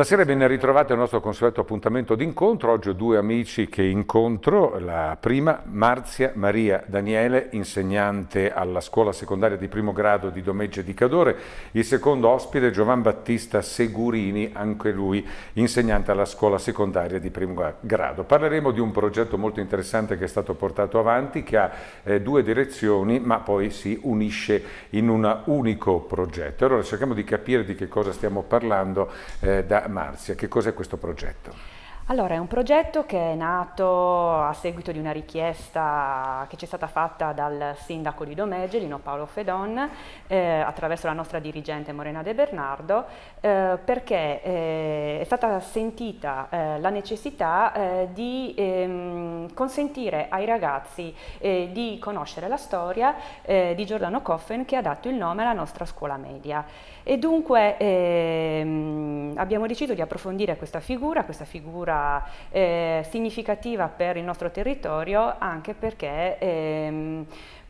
Buonasera e ben ritrovati al nostro consueto appuntamento d'incontro. Oggi ho due amici che incontro. La prima, Marzia Maria Daniele, insegnante alla scuola secondaria di primo grado di Domegge di Cadore. Il secondo ospite, Giovan Battista Segurini, anche lui insegnante alla scuola secondaria di primo grado. Parleremo di un progetto molto interessante che è stato portato avanti, che ha eh, due direzioni, ma poi si unisce in un unico progetto. Allora cerchiamo di capire di che cosa stiamo parlando eh, da Marzia, che cos'è questo progetto? Allora, è un progetto che è nato a seguito di una richiesta che ci è stata fatta dal sindaco di Domegge, Lino Paolo Fedon, eh, attraverso la nostra dirigente Morena De Bernardo, eh, perché eh, è stata sentita eh, la necessità eh, di ehm, consentire ai ragazzi eh, di conoscere la storia di Giordano Coffen che ha dato il nome alla nostra scuola media. E dunque ehm, abbiamo deciso di approfondire questa figura, questa figura eh, significativa per il nostro territorio anche perché ehm,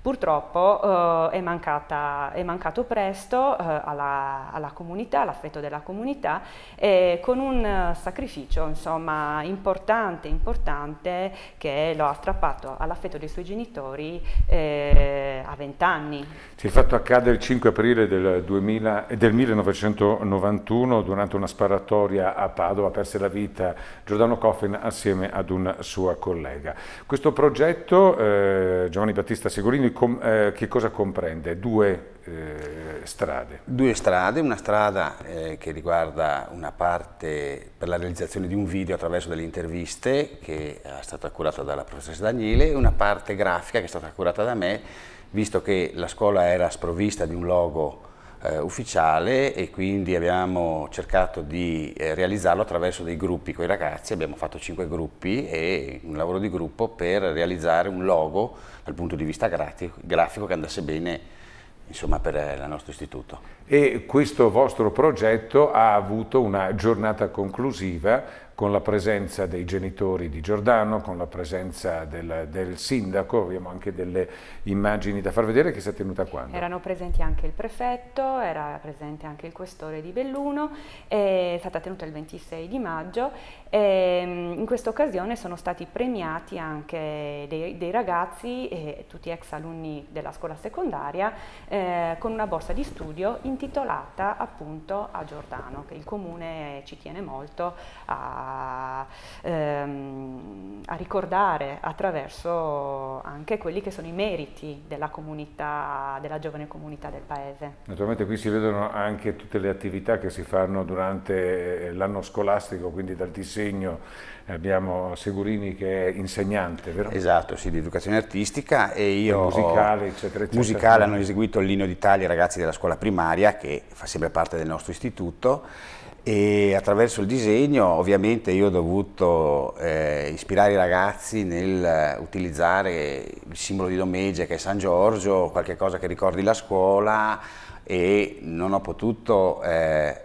Purtroppo eh, è, mancata, è, mancato presto eh, alla, alla, comunità, all'affetto della comunità, e con un sacrificio insomma, importante, importante che lo ha strappato all'affetto dei suoi genitori eh, a 20 anni. Il fatto accade il 5 aprile del, 2000, del 1991 durante una sparatoria a Padova, perse la vita Giordano Coffin assieme ad una sua collega. Questo progetto eh, Giovanni Battista Segurini com, eh, che cosa comprende? Due eh, strade. Due strade, una strada eh, che riguarda una parte per la realizzazione di un video attraverso delle interviste che è stata curata dalla professoressa Daniele e una parte grafica che è stata curata da me, visto che la scuola era sprovvista di un logo eh, ufficiale e quindi abbiamo cercato di eh, realizzarlo attraverso dei gruppi con i ragazzi, abbiamo fatto cinque gruppi e un lavoro di gruppo per realizzare un logo dal punto di vista grafico che andasse bene insomma, per eh, il nostro istituto. E questo vostro progetto ha avuto una giornata conclusiva con la presenza dei genitori di Giordano, con la presenza del, del, sindaco, abbiamo anche delle immagini da far vedere che si è tenuta quando? Erano presenti anche il prefetto, era presente anche il questore di Belluno, è stata tenuta il 26 di maggio e ehm, in questa occasione sono stati premiati anche dei, dei ragazzi, eh, tutti ex alunni della scuola secondaria, eh, con una borsa di studio intitolata appunto a Giordano, che il comune ci tiene molto a ehm, a, ricordare attraverso anche quelli che sono i meriti della comunità, della giovane comunità del paese. Naturalmente qui si vedono anche tutte le attività che si fanno durante eh, l'anno scolastico, quindi dal disegno eh, abbiamo Segurini che è insegnante, vero? Esatto, sì, di educazione artistica e io... Musicale, eccetera, eccetera. Musicale hanno eseguito il Lino d'Italia i ragazzi della scuola primaria che fa sempre parte del nostro istituto e attraverso il disegno ovviamente io ho dovuto eh, ispirare i ragazzi nel utilizzare il simbolo di Domegia che è San Giorgio, qualche cosa che ricordi la scuola e non ho potuto eh,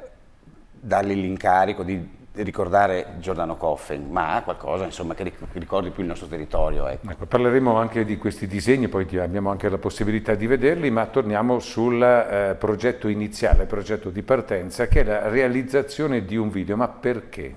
dargli l'incarico di ricordare Giordano Coffin, ma qualcosa insomma, che ricordi più il nostro territorio. Ecco. Ecco, parleremo anche di questi disegni, poi abbiamo anche la possibilità di vederli, ma torniamo sul eh, progetto iniziale, progetto di partenza, che è la realizzazione di un video. Ma perché?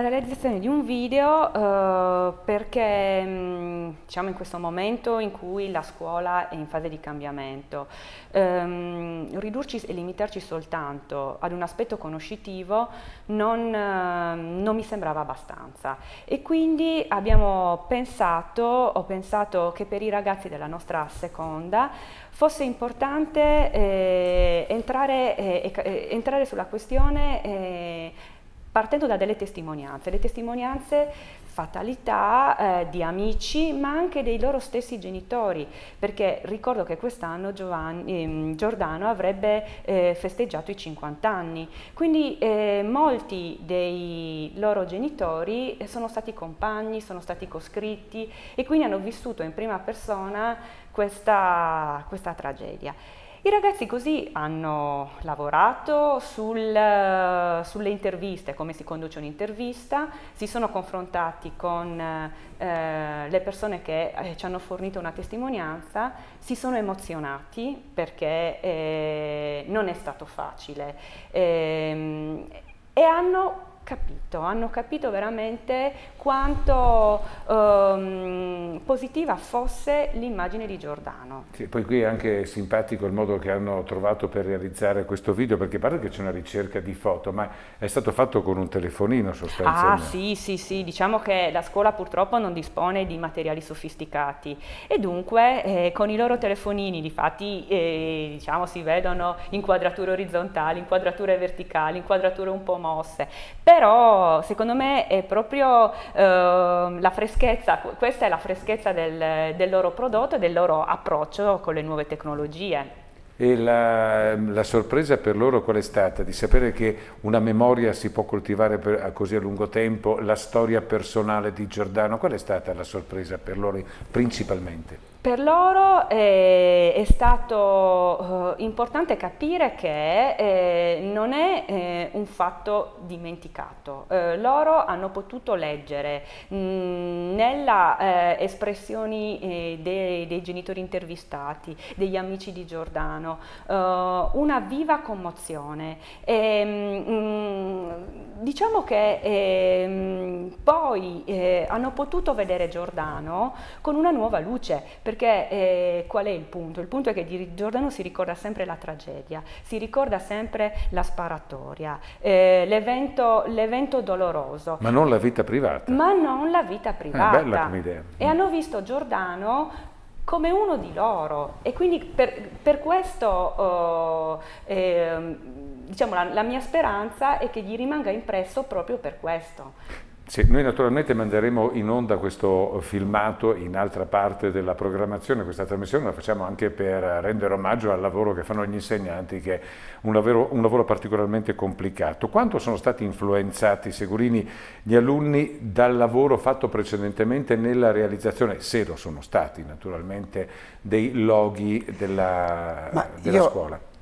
la realizzazione di un video eh, perché diciamo in questo momento in cui la scuola è in fase di cambiamento, ehm, ridurci e limitarci soltanto ad un aspetto conoscitivo non, eh, non mi sembrava abbastanza e quindi abbiamo pensato, ho pensato che per i ragazzi della nostra seconda fosse importante eh, entrare, eh, eh entrare, sulla questione eh, partendo da delle testimonianze, le testimonianze fatalità eh, di amici ma anche dei loro stessi genitori, perché ricordo che quest'anno ehm, Giordano avrebbe eh, festeggiato i 50 anni, quindi eh, molti dei loro genitori eh, sono stati compagni, sono stati coscritti e quindi hanno vissuto in prima persona questa, questa tragedia. I ragazzi così hanno lavorato sul, eh, sulle interviste, come si conduce un'intervista, si sono confrontati con eh, le persone che eh, ci hanno fornito una testimonianza, si sono emozionati perché eh, non è stato facile ehm, e hanno capito, hanno capito veramente quanto ehm, positiva fosse l'immagine di Giordano. Sì, poi qui è anche simpatico il modo che hanno trovato per realizzare questo video, perché pare che c'è una ricerca di foto, ma è stato fatto con un telefonino sostanzialmente. Ah sì, sì, sì, diciamo che la scuola purtroppo non dispone di materiali sofisticati e dunque eh, con i loro telefonini, difatti eh, diciamo, si vedono inquadrature orizzontali, inquadrature verticali, inquadrature un po' mosse. Per però secondo me è proprio eh, la freschezza, questa è la freschezza del, del loro prodotto e del loro approccio con le nuove tecnologie. E la, la, sorpresa per loro qual è stata? Di sapere che una memoria si può coltivare per, così a lungo tempo, la storia personale di Giordano, qual è stata la sorpresa per loro principalmente? Per loro eh, è stato eh, importante capire che eh, non è eh, un fatto dimenticato. Eh, loro hanno potuto leggere nelle mm, nella eh, espressioni dei, dei, genitori intervistati, degli amici di Giordano, una viva commozione. E, mh, mm, mm, Diciamo che eh, poi eh, hanno potuto vedere Giordano con una nuova luce, perché eh, qual è il punto? Il punto è che di Giordano si ricorda sempre la tragedia, si ricorda sempre la sparatoria, eh, l'evento, doloroso. Ma non la vita privata. Ma non la vita eh, privata. È bella come idea. E hanno visto Giordano come uno di loro e quindi per, per questo eh, ehm, diciamo, la, la mia speranza è che gli rimanga impresso proprio per questo. Sì, noi naturalmente manderemo in onda questo filmato in altra parte della programmazione, questa trasmissione la facciamo anche per rendere omaggio al lavoro che fanno gli insegnanti, che è un lavoro, un lavoro particolarmente complicato. Quanto sono stati influenzati, Segurini, gli alunni dal lavoro fatto precedentemente nella realizzazione, se lo sono stati naturalmente, dei loghi della, della io... scuola?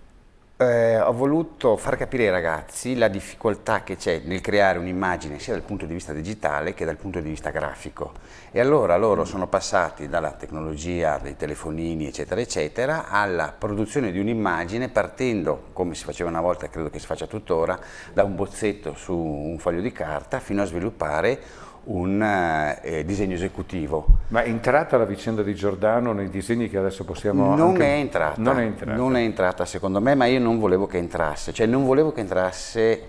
eh, ho voluto far capire ai ragazzi la difficoltà che c'è nel creare un'immagine sia dal punto di vista digitale che dal punto di vista grafico. E allora loro sono passati dalla tecnologia dei telefonini, eccetera, eccetera, alla produzione di un'immagine partendo, come si faceva una volta, credo che si faccia tuttora, da un bozzetto su un foglio di carta fino a sviluppare un eh, eh, disegno esecutivo. Ma è entrata la vicenda di Giordano nei disegni che adesso possiamo... Non, anche... è, entrata, non è entrata, non è entrata secondo me, ma io non volevo che entrasse, cioè non volevo che entrasse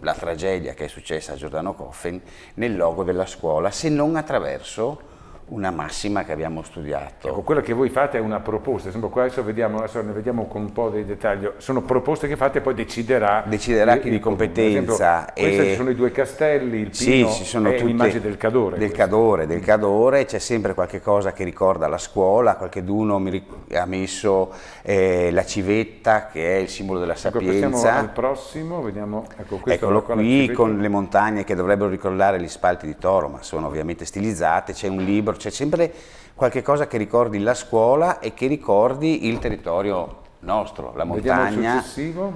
la tragedia che è successa a Giordano Coffin nel logo della scuola, se non attraverso una massima che abbiamo studiato. Ecco, quello che voi fate è una proposta, esempio, qua adesso, vediamo, adesso ne vediamo con un po' di dettaglio, sono proposte che fate e poi deciderà... Deciderà chi di competenza. Esempio, e... Questi sono i due castelli, il sì, Pino ci sono e l'immagine del Cadore. Del questo. Cadore, del Cadore, c'è sempre qualche cosa che ricorda la scuola, qualche qualcheduno mi ha messo eh, la civetta che è il simbolo della ecco, sapienza. Ecco, al prossimo, vediamo... Ecco, Eccolo qui con le montagne che dovrebbero ricordare gli spalti di Toro, ma sono ovviamente stilizzate, c'è un libro c'è sempre qualcosa che ricordi la scuola e che ricordi il territorio nostro, la montagna. il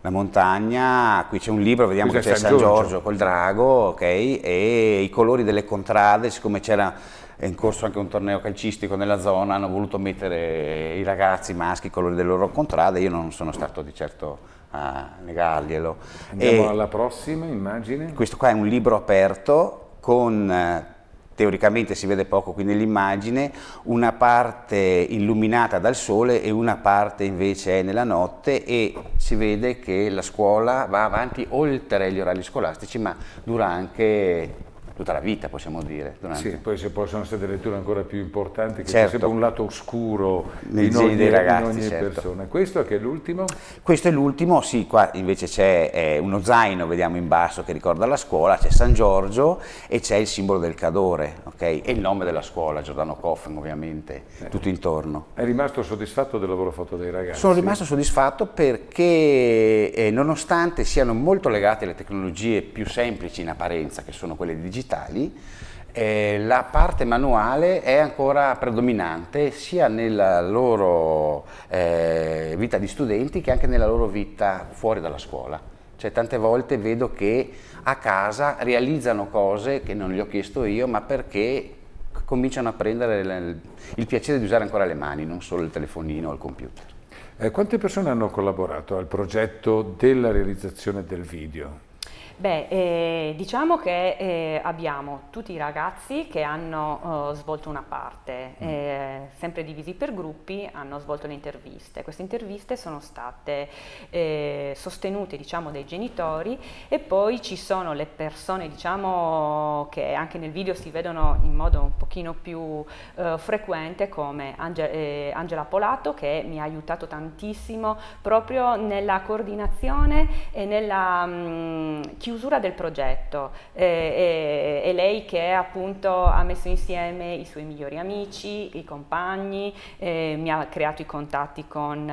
La montagna, qui c'è un libro, vediamo qui che c'è San, San Giorgio. Giorgio col drago, ok? E i colori delle contrade, siccome c'era in corso anche un torneo calcistico nella zona, hanno voluto mettere i ragazzi maschi i colori delle loro contrade, io non sono stato di certo a negarglielo. Andiamo e alla prossima immagine. Questo qua è un libro aperto con eh, teoricamente si vede poco qui nell'immagine, una parte illuminata dal sole e una parte invece è nella notte e si vede che la scuola va avanti oltre gli orari scolastici ma dura anche tutta la vita, possiamo dire. Durante... Sì, poi, ci possono essere delle letture ancora più importanti, che certo. c'è sempre un lato oscuro Nei in ogni, dei ragazzi, in ogni certo. persona. Questo che è l'ultimo? Questo è l'ultimo, sì, qua invece c'è eh, uno zaino, vediamo in basso, che ricorda la scuola, c'è San Giorgio e c'è il simbolo del cadore, ok? E il nome della scuola, Giordano Coffin, ovviamente, eh. tutto intorno. È rimasto soddisfatto del lavoro fatto dai ragazzi? Sono rimasto soddisfatto perché eh, nonostante siano molto legate alle tecnologie più semplici in apparenza, che sono quelle digitali, digitali, eh, la parte manuale è ancora predominante sia nella loro eh, vita di studenti che anche nella loro vita fuori dalla scuola. Cioè, tante volte vedo che a casa realizzano cose che non gli ho chiesto io, ma perché cominciano a prendere il piacere di usare ancora le mani, non solo il telefonino o il computer. Eh, quante persone hanno collaborato al progetto della realizzazione del video? Beh, eh, diciamo che eh, abbiamo tutti i ragazzi che hanno eh, svolto una parte, mm. Eh, sempre divisi per gruppi, hanno svolto le interviste. Queste interviste sono state eh, sostenute diciamo, dai genitori e poi ci sono le persone diciamo, che anche nel video si vedono in modo un pochino più eh, frequente come Ange Angela Polato che mi ha aiutato tantissimo proprio nella coordinazione e nella... Mh, mm, chiusura del progetto eh, è, lei che appunto ha messo insieme i suoi migliori amici, i compagni, eh, mi ha creato i contatti con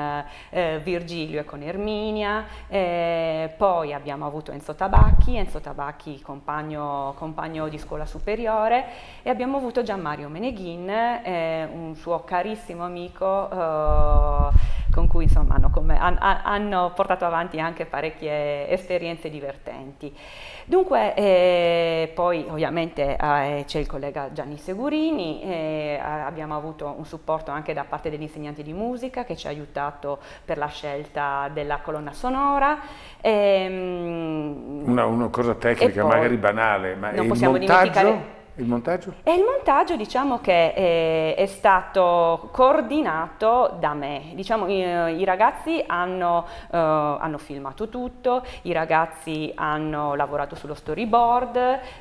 eh, Virgilio e con Erminia, eh, poi abbiamo avuto Enzo Tabacchi, Enzo Tabacchi compagno, compagno di scuola superiore e abbiamo avuto Gianmario Meneghin, eh, un suo carissimo amico eh, con cui insomma, hanno, come, han, hanno, portato avanti anche parecchie esperienze divertenti. Dunque, eh, poi ovviamente eh, c'è il collega Gianni Segurini, eh, abbiamo avuto un supporto anche da parte degli insegnanti di musica che ci ha aiutato per la scelta della colonna sonora. Ehm, una, una, cosa tecnica, poi, magari banale, ma non il possiamo montaggio... dimenticare il montaggio? E il montaggio diciamo che è, eh, è stato coordinato da me, diciamo, i, i, ragazzi hanno, eh, hanno, filmato tutto, i ragazzi hanno lavorato sullo storyboard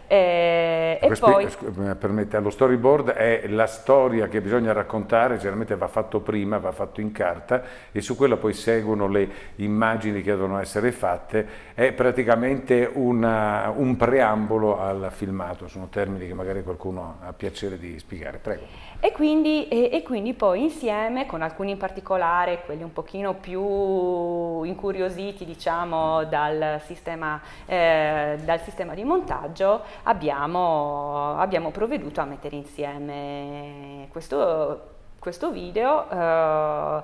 eh, e poi... Eh, permette, lo storyboard è la storia che bisogna raccontare, generalmente va fatto prima, va fatto in carta e su quella poi seguono le immagini che devono essere fatte, è praticamente una, un preambolo al filmato, sono termini che magari magari qualcuno ha piacere di spiegare. Prego. E quindi, e, e quindi poi insieme, con alcuni in particolare, quelli un pochino più incuriositi diciamo dal sistema, eh, dal sistema di montaggio, abbiamo, abbiamo provveduto a mettere insieme questo, questo video. Eh,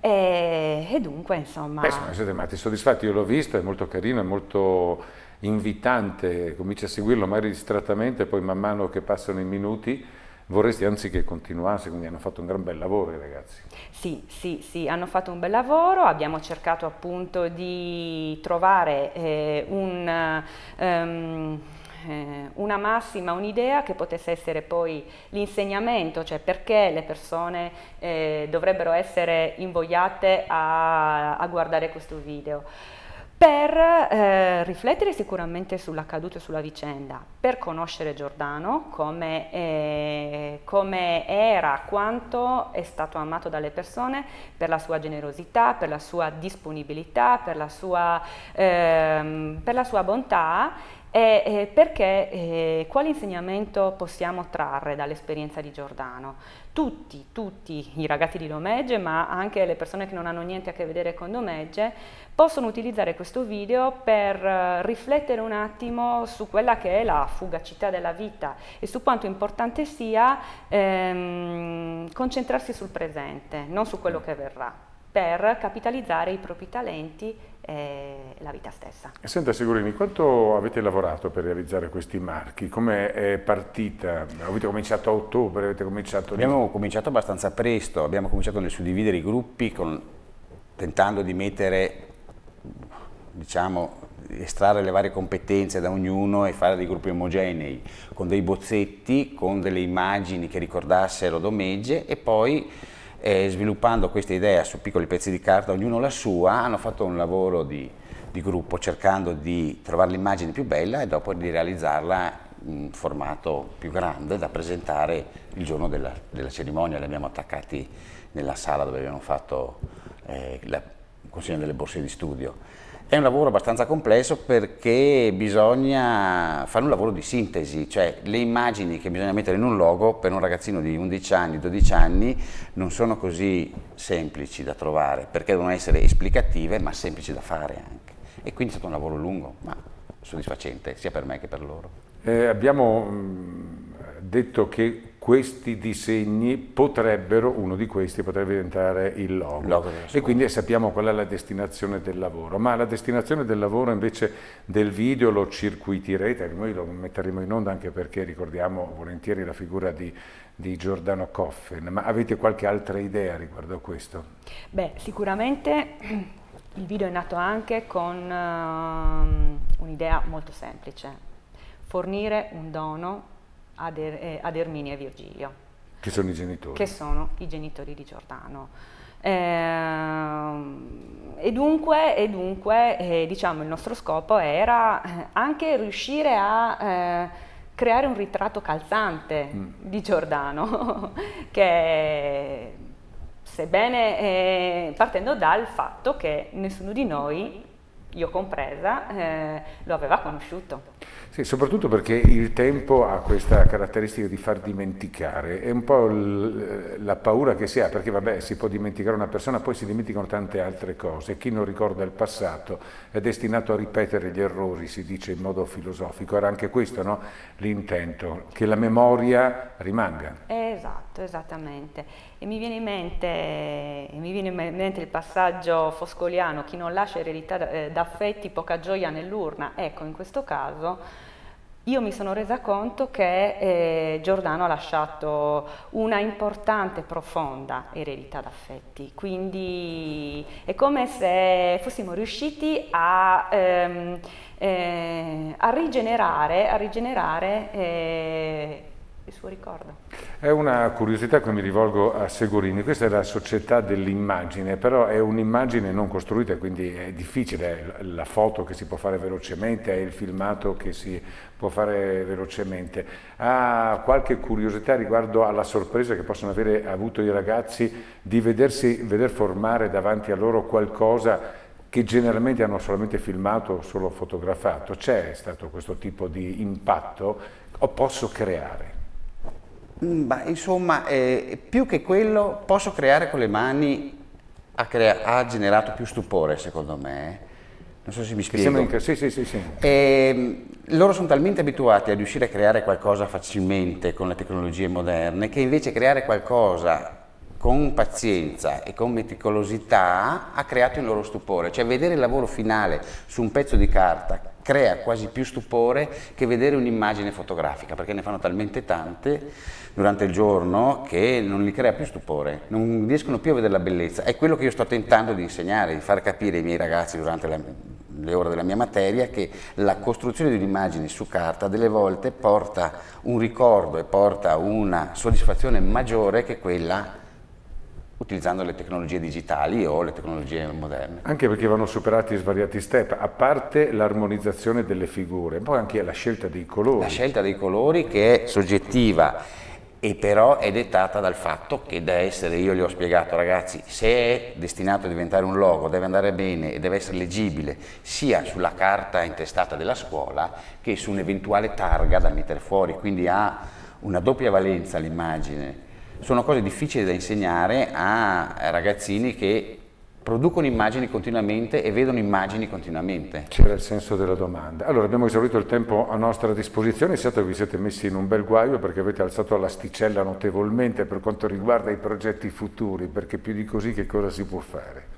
e, e, dunque, insomma... Beh, siete matti soddisfatti, io l'ho visto, è molto carino, è molto invitante, cominci a seguirlo magari distrattamente, poi man mano che passano i minuti vorresti anzi che continuasse, quindi hanno fatto un gran bel lavoro i ragazzi. Sì, sì, sì, hanno fatto un bel lavoro, abbiamo cercato appunto di trovare eh, un... Um, una massima, un'idea che potesse essere poi l'insegnamento, cioè perché le persone eh, dovrebbero essere invogliate a, a guardare questo video per eh, riflettere sicuramente sull'accaduto e sulla vicenda, per conoscere Giordano come, eh, come, era, quanto è stato amato dalle persone per la sua generosità, per la sua disponibilità, per la sua, eh, per la sua bontà e, eh, perché eh, quale insegnamento possiamo trarre dall'esperienza di Giordano? Tutti, tutti i ragazzi di Domegge, ma anche le persone che non hanno niente a che vedere con Domegge, possono utilizzare questo video per eh, riflettere un attimo su quella che è la fugacità della vita e su quanto importante sia ehm, concentrarsi sul presente, non su quello che verrà per capitalizzare i propri talenti e la vita stessa. Senta Sigurini, quanto avete lavorato per realizzare questi marchi? Come è partita? Avete cominciato a ottobre? Cominciato... Abbiamo cominciato abbastanza presto, abbiamo cominciato nel suddividere i gruppi con, tentando di mettere, diciamo, estrarre le varie competenze da ognuno e fare dei gruppi omogenei, con dei bozzetti, con delle immagini che ricordassero Domegge e poi e sviluppando questa idea su piccoli pezzi di carta, ognuno la sua, hanno fatto un lavoro di, di gruppo cercando di trovare l'immagine più bella e dopo di realizzarla in formato più grande da presentare il giorno della, della cerimonia. Li abbiamo attaccati nella sala dove abbiamo fatto eh, la consigliano delle borse di studio. È un lavoro abbastanza complesso perché bisogna fare un lavoro di sintesi, cioè le immagini che bisogna mettere in un logo per un ragazzino di 11 anni, 12 anni non sono così semplici da trovare perché devono essere esplicative ma semplici da fare anche. E quindi è stato un lavoro lungo ma soddisfacente sia per me che per loro. Eh, abbiamo mm, detto che questi disegni potrebbero, uno di questi potrebbe diventare il logo, logo e quindi sappiamo qual è la destinazione del lavoro, ma la destinazione del lavoro invece del video lo circuitirete, noi lo metteremo in onda anche perché ricordiamo volentieri la figura di, di Giordano Coffin. ma avete qualche altra idea riguardo a questo? Beh, sicuramente il video è nato anche con um, un'idea molto semplice, fornire un dono ad, er, eh, ad Erminia e Virgilio. Che sono i genitori? Che sono i genitori di Giordano. Ehm, e dunque, e dunque eh, diciamo, il nostro scopo era eh, anche riuscire a eh, creare un ritratto calzante mm. di Giordano, che sebbene eh, partendo dal fatto che nessuno di noi, io compresa, eh, lo aveva conosciuto. Sì, soprattutto perché il tempo ha questa caratteristica di far dimenticare, è un po' la paura che si ha, perché vabbè si può dimenticare una persona, poi si dimenticano tante altre cose, chi non ricorda il passato è destinato a ripetere gli errori, si dice in modo filosofico, era anche questo no? l'intento, che la memoria rimanga. Esatto, esattamente. E mi viene, mente, mi viene in mente, il passaggio foscoliano, chi non lascia eredità eh, d'affetti, poca gioia nell'urna, ecco in questo caso caso, io mi sono resa conto che eh, Giordano ha lasciato una importante, profonda eredità d'affetti, quindi è come se fossimo riusciti a, ehm, eh, a rigenerare, a rigenerare eh, il suo ricordo. È una curiosità che mi rivolgo a Segorini, questa è la società dell'immagine, però è un'immagine non costruita, quindi è difficile, è la foto che si può fare velocemente, è il filmato che si può fare velocemente. Ha qualche curiosità riguardo alla sorpresa che possono avere avuto i ragazzi di vedersi, veder formare davanti a loro qualcosa che generalmente hanno solamente filmato o solo fotografato, c'è stato questo tipo di impatto o posso creare? Mm, ma insomma, eh, più che quello, posso creare con le mani ha, crea- ha, generato più stupore, secondo me. Eh. Non so se mi spiego. sì, sì, sì, sì. E, ehm, loro sono talmente abituati a riuscire a creare qualcosa facilmente con le tecnologie moderne che invece creare qualcosa con pazienza e con meticolosità ha creato il loro stupore. Cioè vedere il lavoro finale su un pezzo di carta crea quasi più stupore che vedere un'immagine fotografica, perché ne fanno talmente tante durante il giorno che non li crea più stupore, non riescono più a vedere la bellezza. È quello che io sto tentando di insegnare, di far capire ai miei ragazzi durante la, le ore della mia materia che la costruzione di un'immagine su carta delle volte porta un ricordo e porta una soddisfazione maggiore che quella utilizzando le tecnologie digitali o le tecnologie moderne. Anche perché vanno superati svariati step, a parte l'armonizzazione delle figure, poi anche la scelta dei colori. La scelta dei colori che è soggettiva e però è dettata dal fatto che da essere, io gli ho spiegato ragazzi, se è destinato a diventare un logo deve andare bene e deve essere leggibile sia sulla carta intestata della scuola che su un'eventuale targa da mettere fuori, quindi ha una doppia valenza l'immagine sono cose difficili da insegnare a ragazzini che producono immagini continuamente e vedono immagini continuamente. C'era il senso della domanda. Allora abbiamo esaurito il tempo a nostra disposizione, che vi siete messi in un bel guaio perché avete alzato l'asticella notevolmente per quanto riguarda i progetti futuri, perché più di così che cosa si può fare?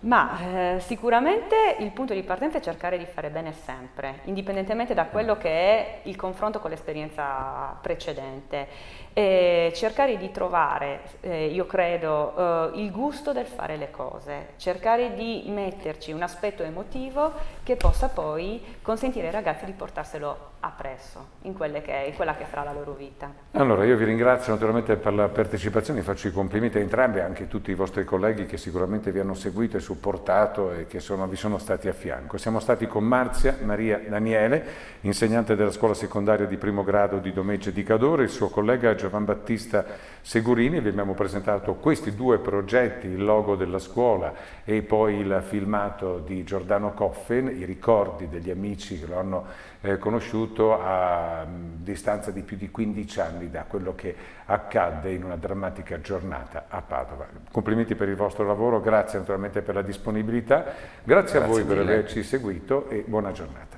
Ma eh, sicuramente il punto di partenza è cercare di fare bene sempre, indipendentemente da quello che è il confronto con l'esperienza precedente. E cercare di trovare, eh, io credo, eh, il gusto del fare le cose, cercare di metterci un aspetto emotivo che possa poi consentire ai ragazzi di portarselo appresso in, che, in, quella che sarà la loro vita. Allora io vi ringrazio naturalmente per la partecipazione, faccio i complimenti a entrambi, e anche a tutti i vostri colleghi che sicuramente vi hanno seguito e supportato e che sono, vi sono stati a fianco. Siamo stati con Marzia Maria Daniele, insegnante della scuola secondaria di primo grado di Domegge di Cadore, il suo collega Giovan Battista Segurini, vi abbiamo presentato questi due progetti, il logo della scuola e poi il filmato di Giordano Coffin, i ricordi degli amici che lo hanno eh, conosciuto a mm, distanza di più di 15 anni da quello che accadde in una drammatica giornata a Padova. Complimenti per il vostro lavoro, grazie naturalmente per la disponibilità, grazie, grazie a voi mille. per averci seguito e buona giornata.